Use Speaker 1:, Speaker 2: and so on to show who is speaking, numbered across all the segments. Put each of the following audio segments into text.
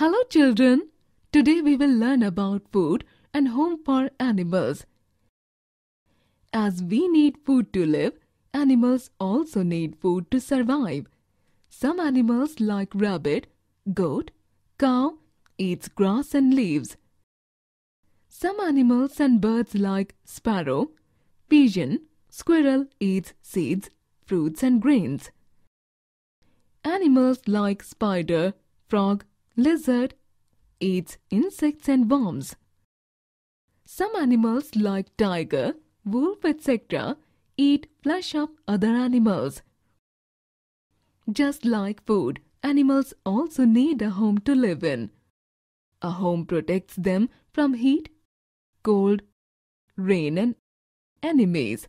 Speaker 1: Hello children! Today we will learn about food and home for animals. As we need food to live, animals also need food to survive. Some animals like rabbit, goat, cow eats grass and leaves. Some animals and birds like sparrow, pigeon, squirrel eats seeds, fruits and grains. Animals like spider, frog lizard eats insects and worms. Some animals like tiger, wolf, etc. eat flesh of other animals. Just like food, animals also need a home to live in. A home protects them from heat, cold, rain and enemies.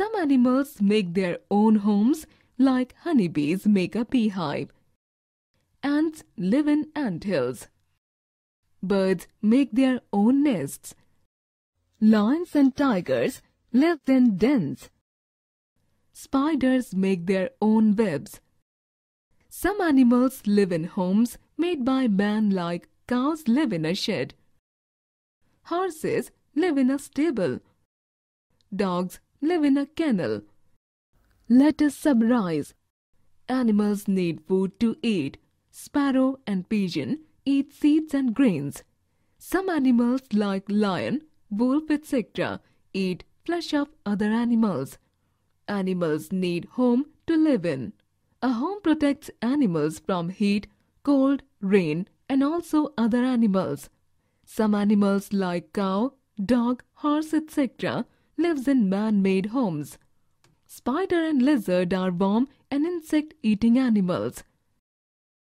Speaker 1: Some animals make their own homes like honeybees make a beehive. Ants live in ant hills. Birds make their own nests. Lions and tigers live in dens. Spiders make their own webs. Some animals live in homes made by man like cows live in a shed. Horses live in a stable. Dogs live in a kennel. Let us summarize. Animals need food to eat sparrow, and pigeon eat seeds and grains. Some animals, like lion, wolf, etc., eat flesh of other animals. Animals need home to live in. A home protects animals from heat, cold, rain, and also other animals. Some animals like cow, dog, horse, etc. lives in man-made homes. Spider and lizard are worm and insect-eating animals.